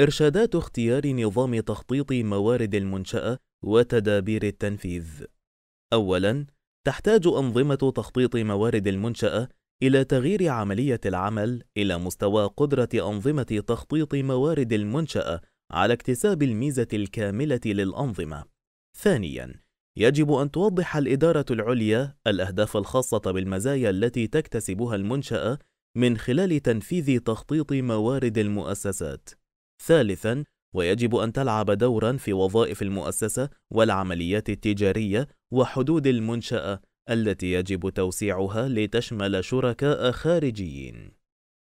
إرشادات اختيار نظام تخطيط موارد المنشأة وتدابير التنفيذ. أولاً، تحتاج أنظمة تخطيط موارد المنشأة إلى تغيير عملية العمل إلى مستوى قدرة أنظمة تخطيط موارد المنشأة على اكتساب الميزة الكاملة للأنظمة. ثانياً، يجب أن توضح الإدارة العليا الأهداف الخاصة بالمزايا التي تكتسبها المنشأة من خلال تنفيذ تخطيط موارد المؤسسات. ثالثاً ويجب أن تلعب دوراً في وظائف المؤسسة والعمليات التجارية وحدود المنشأة التي يجب توسيعها لتشمل شركاء خارجيين